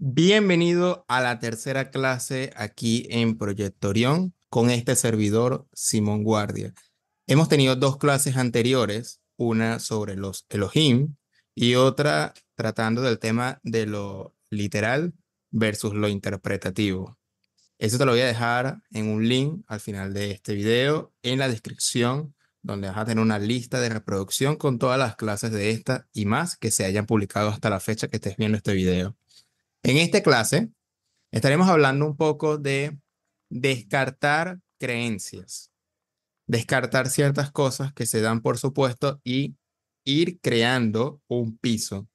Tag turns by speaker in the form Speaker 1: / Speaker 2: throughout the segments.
Speaker 1: Bienvenido a la tercera clase aquí en Proyectorión con este servidor Simón Guardia. Hemos tenido dos clases anteriores, una sobre los Elohim y otra tratando del tema de lo literal versus lo interpretativo. Eso te lo voy a dejar en un link al final de este video, en la descripción, donde vas a tener una lista de reproducción con todas las clases de esta y más que se hayan publicado hasta la fecha que estés viendo este video. En esta clase estaremos hablando un poco de descartar creencias, descartar ciertas cosas que se dan por supuesto y ir creando un piso,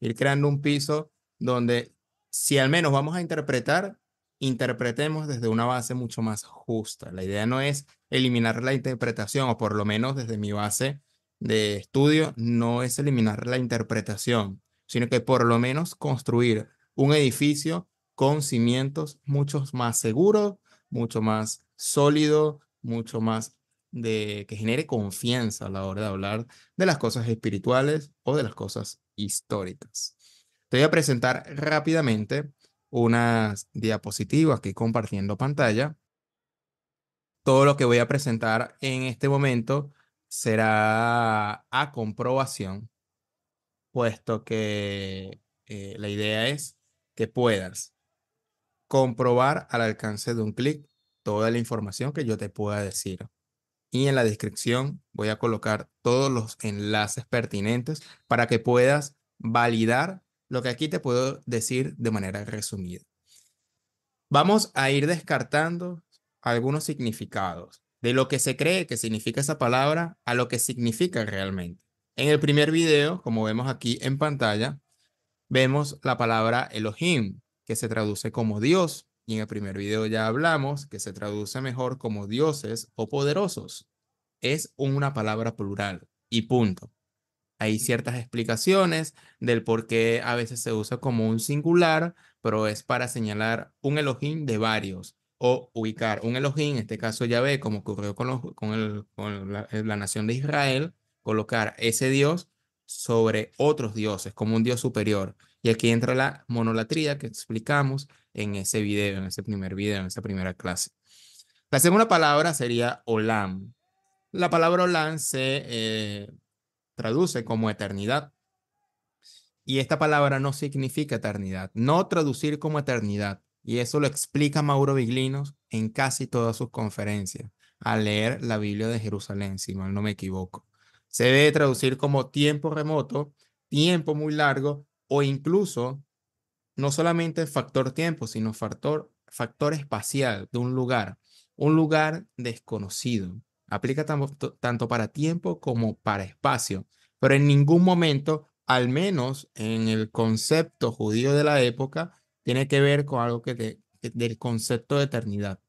Speaker 1: ir creando un piso donde si al menos vamos a interpretar, interpretemos desde una base mucho más justa. La idea no es eliminar la interpretación, o por lo menos desde mi base de estudio, no es eliminar la interpretación, sino que por lo menos construir un edificio con cimientos mucho más seguros, mucho más sólido, mucho más de que genere confianza a la hora de hablar de las cosas espirituales o de las cosas históricas. Te voy a presentar rápidamente unas diapositivas que compartiendo pantalla. Todo lo que voy a presentar en este momento será a comprobación, puesto que eh, la idea es que puedas comprobar al alcance de un clic toda la información que yo te pueda decir. Y en la descripción voy a colocar todos los enlaces pertinentes para que puedas validar lo que aquí te puedo decir de manera resumida. Vamos a ir descartando algunos significados de lo que se cree que significa esa palabra a lo que significa realmente. En el primer video, como vemos aquí en pantalla, vemos la palabra Elohim, que se traduce como Dios, y en el primer video ya hablamos que se traduce mejor como dioses o poderosos. Es una palabra plural y punto. Hay ciertas explicaciones del por qué a veces se usa como un singular, pero es para señalar un Elohim de varios o ubicar un Elohim, en este caso ya ve como ocurrió con, el, con la, eh, la nación de Israel, colocar ese Dios sobre otros dioses, como un Dios superior. Y aquí entra la monolatría que explicamos en ese video, en ese primer video, en esa primera clase. La segunda palabra sería olam. La palabra olam se eh, traduce como eternidad. Y esta palabra no significa eternidad, no traducir como eternidad. Y eso lo explica Mauro Viglinos en casi todas sus conferencias, al leer la Biblia de Jerusalén, si mal no me equivoco. Se debe traducir como tiempo remoto, tiempo muy largo, o incluso no solamente factor tiempo, sino factor, factor espacial de un lugar, un lugar desconocido. Aplica tanto, para tiempo como para espacio, pero en ningún momento, al menos en el concepto judío de la época, tiene que ver con algo que del concepto de eternidad.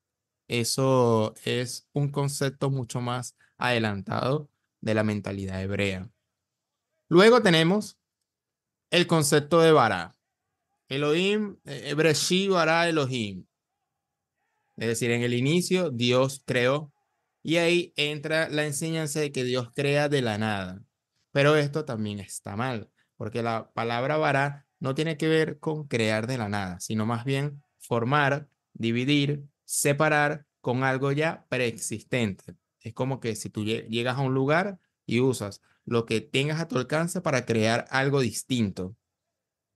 Speaker 1: Eso es un concepto mucho más adelantado de la mentalidad hebrea. Luego tenemos el concepto de Bará. Elohim, eh, Ebreshi Bará Elohim. Es decir, en el inicio Dios creó y ahí entra la enseñanza de que Dios crea de la nada. Pero esto también está mal, porque la palabra Bará no tiene que ver con crear de la nada, sino más bien formar, dividir, separar con algo ya preexistente. Es como que si tú llegas a un lugar y usas lo que tengas a tu alcance para crear algo distinto.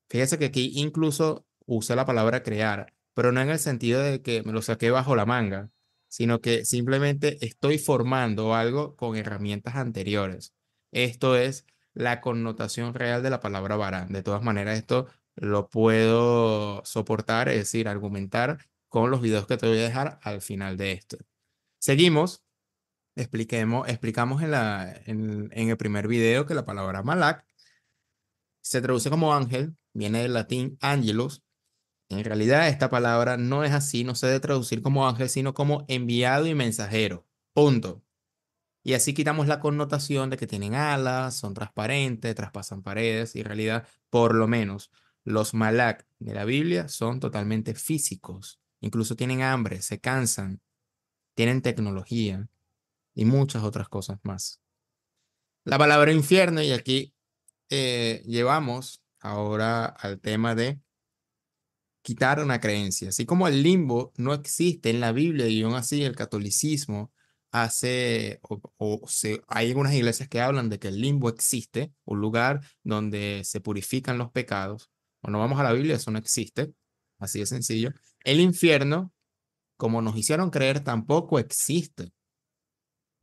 Speaker 1: Fíjese que aquí incluso usé la palabra crear, pero no en el sentido de que me lo saqué bajo la manga, sino que simplemente estoy formando algo con herramientas anteriores. Esto es la connotación real de la palabra vara. De todas maneras, esto lo puedo soportar, es decir, argumentar con los videos que te voy a dejar al final de esto. Seguimos Expliquemos, explicamos en, la, en, el primer video que la palabra malak se traduce como ángel, viene del latín angelus. En realidad esta palabra no es así, no se debe traducir como ángel, sino como enviado y mensajero. Punto. Y así quitamos la connotación de que tienen alas, son transparentes, traspasan paredes y en realidad, por lo menos, los malak de la Biblia son totalmente físicos. Incluso tienen hambre, se cansan, tienen tecnología, y muchas otras cosas más. La palabra infierno, y aquí eh, llevamos ahora al tema de quitar una creencia. Así como el limbo no existe en la Biblia y aún así el catolicismo hace, o, hay algunas iglesias que hablan de que el limbo existe, un lugar donde se purifican los pecados. Cuando vamos a la Biblia, eso no existe, así de sencillo. El infierno, como nos hicieron creer, tampoco existe.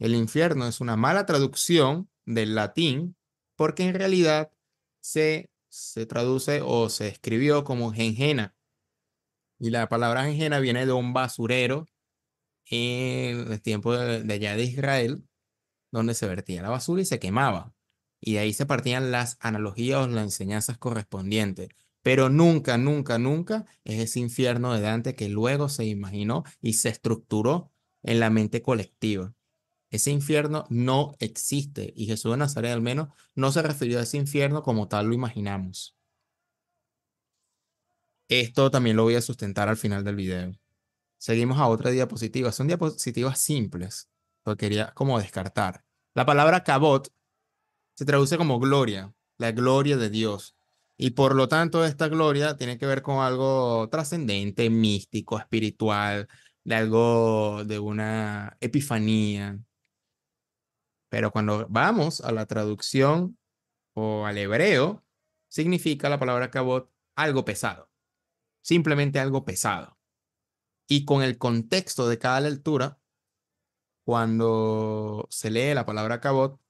Speaker 1: El infierno es una mala traducción del latín porque en realidad se, se traduce o se escribió como genjena Y la palabra gengena viene de un basurero en el tiempo de, de allá de Israel, donde se vertía la basura y se quemaba. Y de ahí se partían las analogías o las enseñanzas correspondientes. Pero nunca, nunca, nunca es ese infierno de Dante que luego se imaginó y se estructuró en la mente colectiva. Ese infierno no existe y Jesús de Nazaret al menos no se refirió a ese infierno como tal lo imaginamos. Esto también lo voy a sustentar al final del video. Seguimos a otra diapositiva. Son diapositivas simples, lo quería como descartar. La palabra cabot se traduce como gloria, la gloria de Dios. Y por lo tanto, esta gloria tiene que ver con algo trascendente, místico, espiritual, de algo de una epifanía, pero cuando vamos a la traducción o al hebreo, significa la palabra cabot algo pesado, simplemente algo pesado. Y con el contexto de cada lectura, cuando se lee la palabra cabot,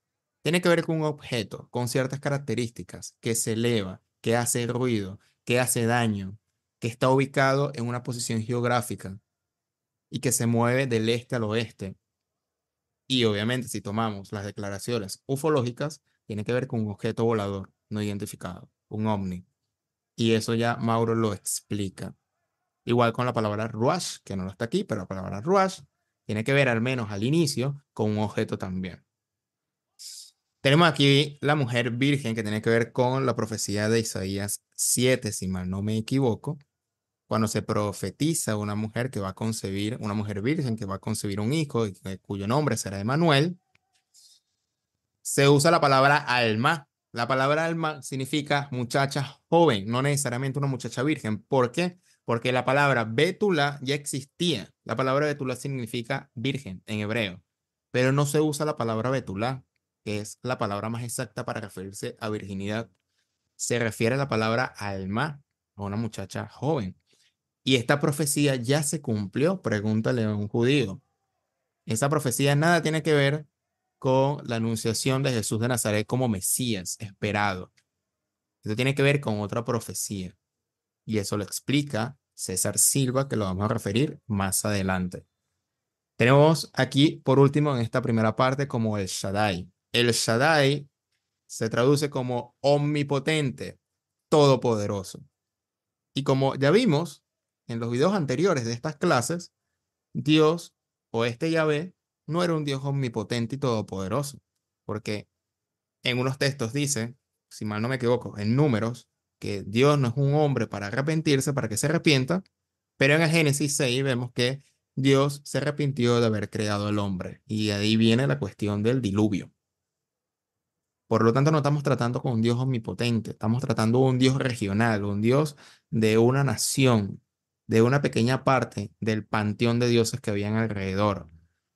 Speaker 1: tiene que ver con un objeto, con ciertas características, que se eleva, que hace ruido, que hace daño, que está ubicado en una posición geográfica y que se mueve del este al oeste, y obviamente, si tomamos las declaraciones ufológicas, tiene que ver con un objeto volador no identificado, un ovni. Y eso ya Mauro lo explica. Igual con la palabra ruash, que no está aquí, pero la palabra ruash tiene que ver al menos al inicio con un objeto también. Tenemos aquí la mujer virgen que tiene que ver con la profecía de Isaías 7, si mal no me equivoco, cuando se profetiza una mujer que va a concebir, una mujer virgen que va a concebir un hijo cuyo nombre será Emanuel, se usa la palabra alma. La palabra alma significa muchacha joven, no necesariamente una muchacha virgen. ¿Por qué? Porque la palabra betula ya existía. La palabra betula significa virgen en hebreo, pero no se usa la palabra betula, que es la palabra más exacta para referirse a virginidad. Se refiere a la palabra alma, a una muchacha joven. Y esta profecía ya se cumplió, pregúntale a un judío. Esa profecía nada tiene que ver con la anunciación de Jesús de Nazaret como Mesías esperado. Esto tiene que ver con otra profecía. Y eso lo explica César Silva, que lo vamos a referir más adelante. Tenemos aquí, por último, en esta primera parte, como el Shaddai. El Shaddai se traduce como omnipotente, todopoderoso. Y como ya vimos, en los videos anteriores de estas clases, Dios o este Yahvé no era un Dios omnipotente y todopoderoso, porque en unos textos dice, si mal no me equivoco, en números, que Dios no es un hombre para arrepentirse, para que se arrepienta, pero en el Génesis 6 vemos que Dios se arrepintió de haber creado al hombre, y ahí viene la cuestión del diluvio. Por lo tanto, no estamos tratando con un Dios omnipotente, estamos tratando un Dios regional, un Dios de una nación, de una pequeña parte del panteón de dioses que habían alrededor.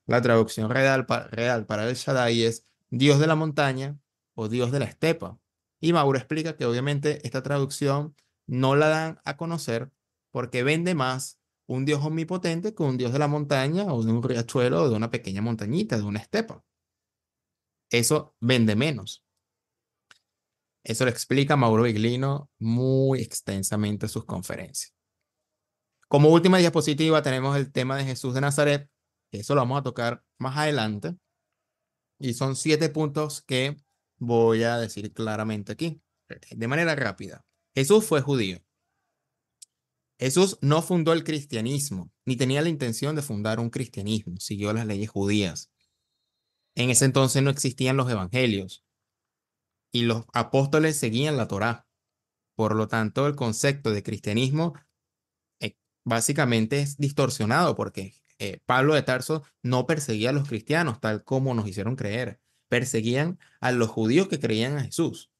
Speaker 1: La traducción real, para el Shaddai es dios de la montaña o dios de la estepa. Y Mauro explica que obviamente esta traducción no la dan a conocer porque vende más un dios omnipotente que un dios de la montaña o de un riachuelo o de una pequeña montañita, de una estepa. Eso vende menos. Eso lo explica Mauro Biglino muy extensamente en sus conferencias. Como última diapositiva tenemos el tema de Jesús de Nazaret, eso lo vamos a tocar más adelante. Y son siete puntos que voy a decir claramente aquí, de manera rápida. Jesús fue judío. Jesús no fundó el cristianismo, ni tenía la intención de fundar un cristianismo, siguió las leyes judías. En ese entonces no existían los evangelios y los apóstoles seguían la Torá. Por lo tanto, el concepto de cristianismo básicamente es distorsionado porque eh, Pablo de Tarso no perseguía a los cristianos tal como nos hicieron creer, perseguían a los judíos que creían a Jesús.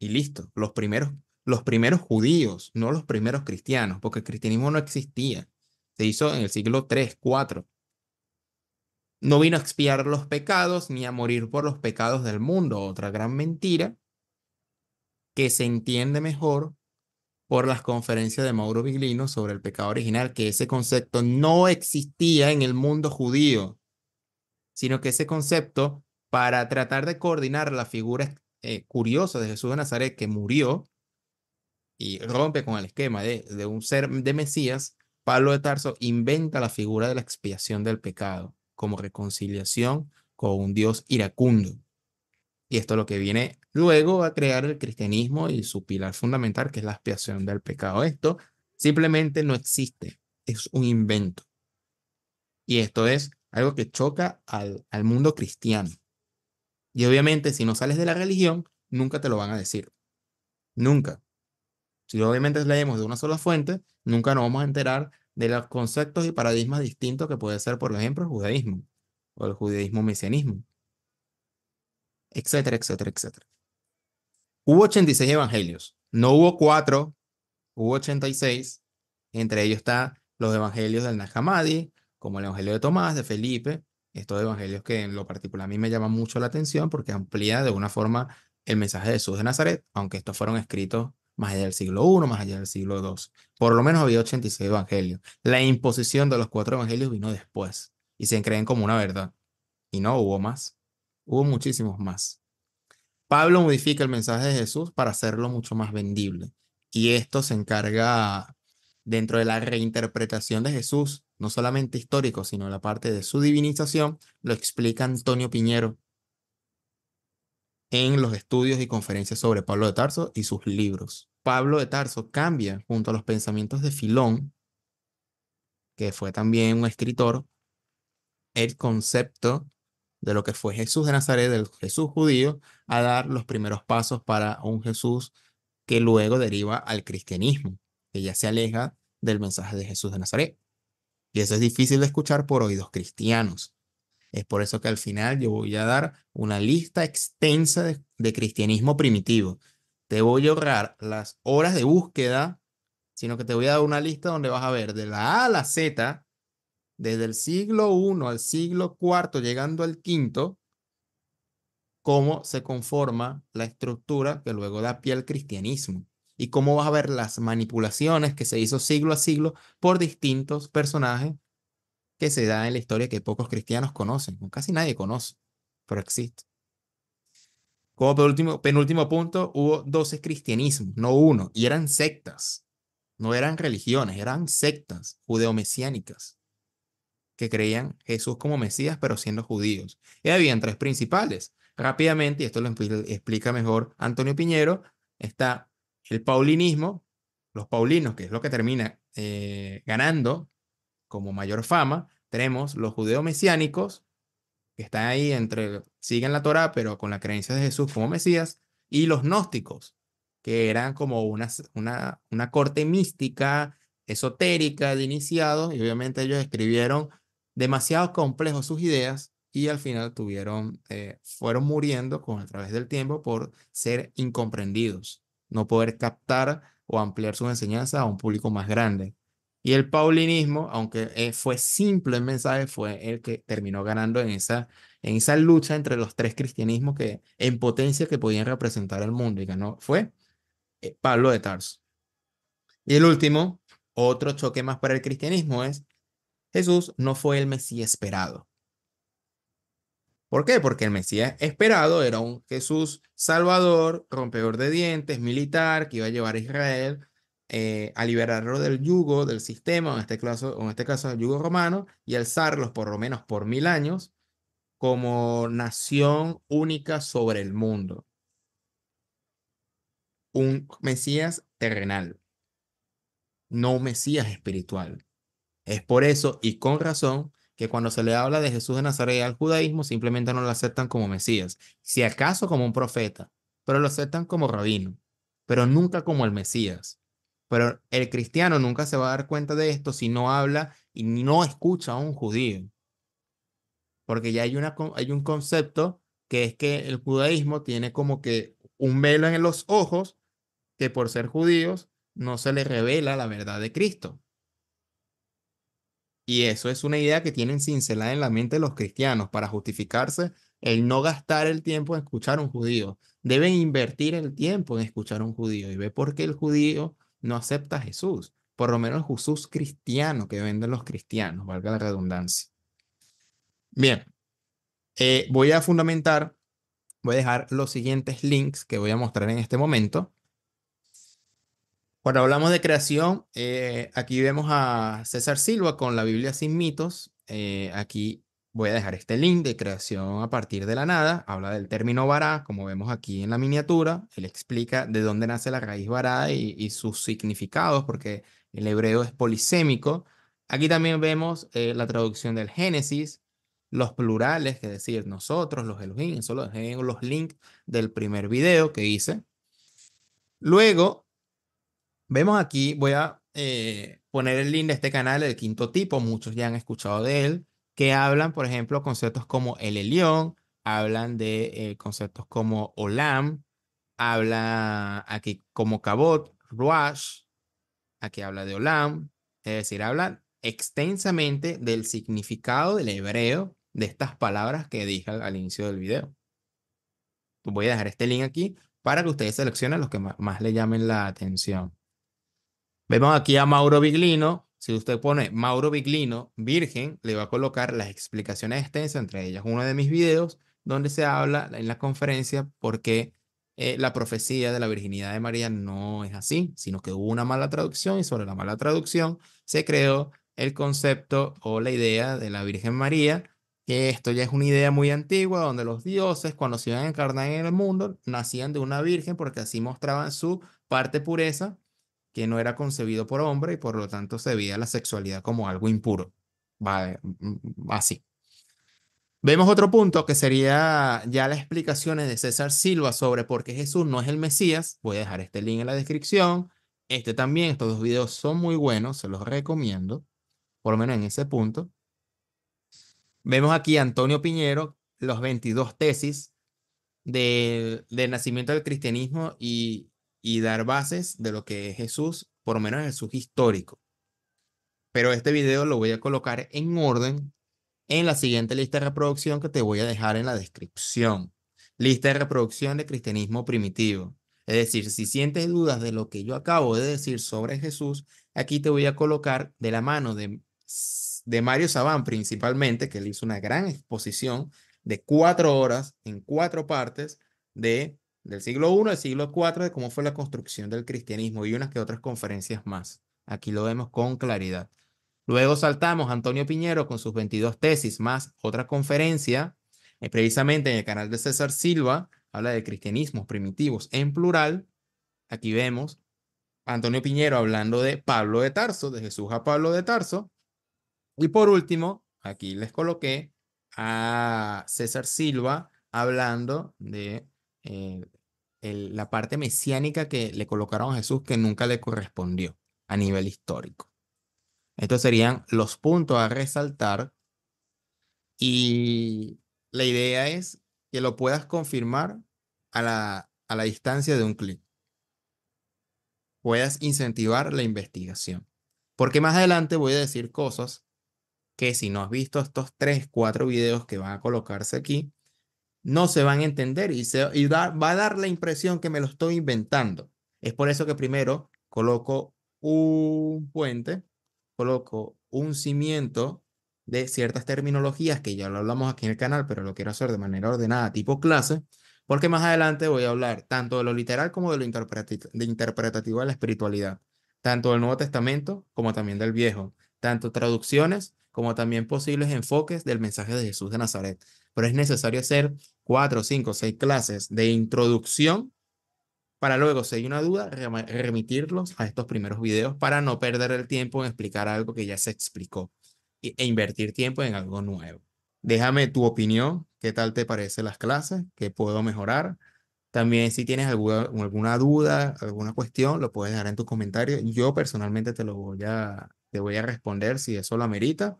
Speaker 1: Y listo, los primeros, los primeros judíos, no los primeros cristianos, porque el cristianismo no existía. Se hizo en el siglo 3, 4. No vino a expiar los pecados ni a morir por los pecados del mundo, otra gran mentira que se entiende mejor por las conferencias de Mauro Biglino sobre el pecado original, que ese concepto no existía en el mundo judío, sino que ese concepto, para tratar de coordinar la figura eh, curiosa de Jesús de Nazaret que murió y rompe con el esquema de, de un ser de Mesías, Pablo de Tarso inventa la figura de la expiación del pecado como reconciliación con un Dios iracundo. Y esto es lo que viene luego a crear el cristianismo y su pilar fundamental, que es la expiación del pecado. Esto simplemente no existe, es un invento. Y esto es algo que choca al, al mundo cristiano. Y obviamente si no sales de la religión, nunca te lo van a decir. Nunca. Si obviamente leemos de una sola fuente, nunca nos vamos a enterar de los conceptos y paradigmas distintos que puede ser, por ejemplo, el judaísmo o el judaísmo mesianismo etcétera, etcétera, etcétera. Hubo 86 evangelios, no hubo cuatro, hubo 86, entre ellos está los evangelios del Najamadi como el evangelio de Tomás, de Felipe, estos evangelios que en lo particular a mí me llaman mucho la atención porque amplía de una forma el mensaje de Jesús de Nazaret, aunque estos fueron escritos más allá del siglo I, más allá del siglo II. Por lo menos había 86 evangelios. La imposición de los cuatro evangelios vino después y se creen como una verdad. Y no hubo más. Hubo muchísimos más. Pablo modifica el mensaje de Jesús para hacerlo mucho más vendible. Y esto se encarga dentro de la reinterpretación de Jesús, no solamente histórico, sino la parte de su divinización, lo explica Antonio Piñero en los estudios y conferencias sobre Pablo de Tarso y sus libros. Pablo de Tarso cambia junto a los pensamientos de Filón, que fue también un escritor, el concepto de lo que fue Jesús de Nazaret, del Jesús judío, a dar los primeros pasos para un Jesús que luego deriva al cristianismo, que ya se aleja del mensaje de Jesús de Nazaret. Y eso es difícil de escuchar por oídos cristianos. Es por eso que al final yo voy a dar una lista extensa de, cristianismo primitivo. Te voy a ahorrar las horas de búsqueda, sino que te voy a dar una lista donde vas a ver de la A a la Z desde el siglo I al siglo IV, llegando al V, cómo se conforma la estructura que luego da pie al cristianismo y cómo vas a ver las manipulaciones que se hizo siglo a siglo por distintos personajes que se da en la historia que pocos cristianos conocen, casi nadie conoce, pero existe. Como penúltimo, punto, hubo 12 cristianismos, no uno, y eran sectas, no eran religiones, eran sectas judeo judeomesiánicas que creían Jesús como Mesías, pero siendo judíos. Y habían tres principales. Rápidamente, y esto lo explica mejor Antonio Piñero, está el paulinismo, los paulinos, que es lo que termina eh, ganando como mayor fama. Tenemos los judeo-mesiánicos, que están ahí entre, siguen la Torá, pero con la creencia de Jesús como Mesías, y los gnósticos, que eran como una, una, una corte mística, esotérica, de iniciados, y obviamente ellos escribieron demasiado complejos sus ideas y al final tuvieron, eh, fueron muriendo con a través del tiempo por ser incomprendidos, no poder captar o ampliar sus enseñanzas a un público más grande. Y el paulinismo, aunque eh, fue simple el mensaje, fue el que terminó ganando en esa, en esa lucha entre los tres cristianismos que en potencia que podían representar al mundo y ganó fue eh, Pablo de Tarso. Y el último, otro choque más para el cristianismo es Jesús no fue el Mesías esperado. ¿Por qué? Porque el Mesías esperado era un Jesús salvador, rompeor de dientes, militar, que iba a llevar a Israel eh, a liberarlo del yugo, del sistema, en este, caso, en este caso el yugo romano, y alzarlos por lo menos por mil años como nación única sobre el mundo. Un Mesías terrenal, no un Mesías espiritual. Es por eso y con razón que cuando se le habla de Jesús de Nazaret al judaísmo simplemente no lo aceptan como Mesías, si acaso como un profeta, pero lo aceptan como rabino, pero nunca como el Mesías. Pero el cristiano nunca se va a dar cuenta de esto si no habla y no escucha a un judío. Porque ya hay, una, hay un concepto que es que el judaísmo tiene como que un velo en los ojos que por ser judíos no se le revela la verdad de Cristo. Y eso es una idea que tienen cincelada en la mente los cristianos para justificarse el no gastar el tiempo en escuchar a un judío. Deben invertir el tiempo en escuchar a un judío y ve por qué el judío no acepta a Jesús. Por lo menos Jesús cristiano que venden los cristianos, valga la redundancia. Bien, eh, voy a fundamentar, voy a dejar los siguientes links que voy a mostrar en este momento cuando hablamos de creación, eh, aquí vemos a César Silva con la Biblia sin mitos. Eh, aquí voy a dejar este link de creación a partir de la nada. Habla del término vará, como vemos aquí en la miniatura. Él explica de dónde nace la raíz vará y, sus significados, porque el hebreo es polisémico. Aquí también vemos eh, la traducción del Génesis, los plurales, es decir, nosotros, los Elohim, solo los links del primer video que hice. Luego Vemos aquí, voy a eh, poner el link de este canal, el quinto tipo, muchos ya han escuchado de él, que hablan, por ejemplo, conceptos como el Elión, hablan de eh, conceptos como Olam, habla aquí como Cabot, ruash, aquí habla de Olam, es decir, hablan extensamente del significado del hebreo de estas palabras que dije al, inicio del video. Voy a dejar este link aquí para que ustedes seleccionen los que más le llamen la atención. Vemos aquí a Mauro Biglino. Si usted pone Mauro Biglino Virgen, le va a colocar las explicaciones extensas, entre ellas uno de mis videos, donde se habla en la conferencia por qué eh, la profecía de la virginidad de María no es así, sino que hubo una mala traducción y sobre la mala traducción se creó el concepto o la idea de la Virgen María, que esto ya es una idea muy antigua, donde los dioses cuando se iban a encarnar en el mundo nacían de una virgen porque así mostraban su parte pureza que no era concebido por hombre y por lo tanto se veía la sexualidad como algo impuro. Vale, mm, mm, así. Vemos otro punto que sería ya las explicaciones de César Silva sobre por qué Jesús no es el Mesías. Voy a dejar este link en la descripción. Este también, estos dos videos son muy buenos, se los recomiendo, por lo menos en ese punto. Vemos aquí Antonio Piñero, los 22 tesis de, del nacimiento del cristianismo y, y dar bases de lo que es Jesús, por lo menos Jesús histórico. Pero este video lo voy a colocar en orden en la siguiente lista de reproducción que te voy a dejar en la descripción. Lista de reproducción de cristianismo primitivo. Es decir, si sientes dudas de lo que yo acabo de decir sobre Jesús, aquí te voy a colocar de la mano de, de Mario Sabán principalmente, que él hizo una gran exposición de cuatro horas en cuatro partes de del siglo I, del siglo IV, de cómo fue la construcción del cristianismo y unas que otras conferencias más. Aquí lo vemos con claridad. Luego saltamos a Antonio Piñero con sus 22 tesis, más otra conferencia, eh, precisamente en el canal de César Silva, habla de cristianismos primitivos en plural. Aquí vemos Antonio Piñero hablando de Pablo de Tarso, de Jesús a Pablo de Tarso. Y por último, aquí les coloqué a César Silva hablando de eh, la parte mesiánica que le colocaron a Jesús que nunca le correspondió a nivel histórico. Estos serían los puntos a resaltar y la idea es que lo puedas confirmar a la, a la distancia de un clic. Puedas incentivar la investigación. Porque más adelante voy a decir cosas que si no has visto estos tres cuatro videos que van a colocarse aquí, no se van a entender y, se, va a dar la impresión que me lo estoy inventando. Es por eso que primero coloco un puente, coloco un cimiento de ciertas terminologías que ya lo hablamos aquí en el canal, pero lo quiero hacer de manera ordenada, tipo clase, porque más adelante voy a hablar tanto de lo literal como de lo interpretativo de la espiritualidad, tanto del Nuevo Testamento como también del Viejo, tanto traducciones como también posibles enfoques del mensaje de Jesús de Nazaret. Pero es necesario hacer cuatro, cinco, seis clases de introducción para luego, si hay una duda, remitirlos a estos primeros videos para no perder el tiempo en explicar algo que ya se explicó e invertir tiempo en algo nuevo. Déjame tu opinión, qué tal te parecen las clases, qué puedo mejorar. También si tienes alguna, alguna duda, alguna cuestión, lo puedes dejar en tus comentarios. Yo personalmente te lo voy a te voy a responder si eso la amerita.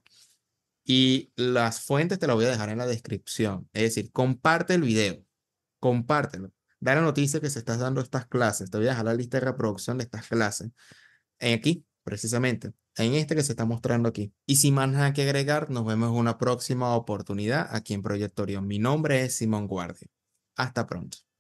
Speaker 1: Y las fuentes te las voy a dejar en la descripción. Es decir, comparte el video, compártelo. Da la noticia que se estás dando estas clases. Te voy a dejar la lista de reproducción de estas clases. En Aquí, precisamente, en este que se está mostrando aquí. Y sin más nada que agregar, nos vemos en una próxima oportunidad aquí en Proyectorio. Mi nombre es Simón Guardia. Hasta pronto.